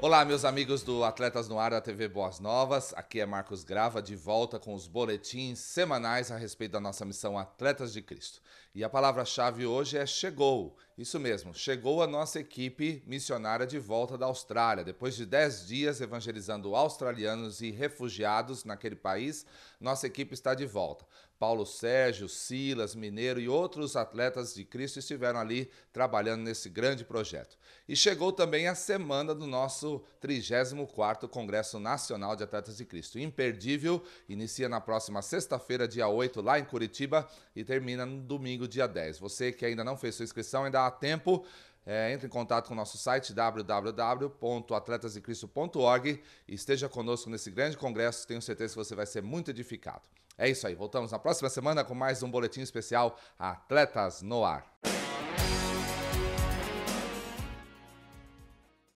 Olá, meus amigos do Atletas no Ar da TV Boas Novas. Aqui é Marcos Grava, de volta com os boletins semanais a respeito da nossa missão Atletas de Cristo. E a palavra-chave hoje é chegou. Isso mesmo, chegou a nossa equipe missionária de volta da Austrália. Depois de 10 dias evangelizando australianos e refugiados naquele país, nossa equipe está de volta. Paulo Sérgio, Silas, Mineiro e outros atletas de Cristo estiveram ali trabalhando nesse grande projeto. E chegou também a semana do nosso 34º Congresso Nacional de Atletas de Cristo. Imperdível, inicia na próxima sexta-feira, dia 8, lá em Curitiba e termina no domingo, dia 10. Você que ainda não fez sua inscrição, ainda tempo. É, entre em contato com o nosso site www.atletasdecristo.org e esteja conosco nesse grande congresso. Tenho certeza que você vai ser muito edificado. É isso aí, voltamos na próxima semana com mais um boletim especial Atletas no Ar.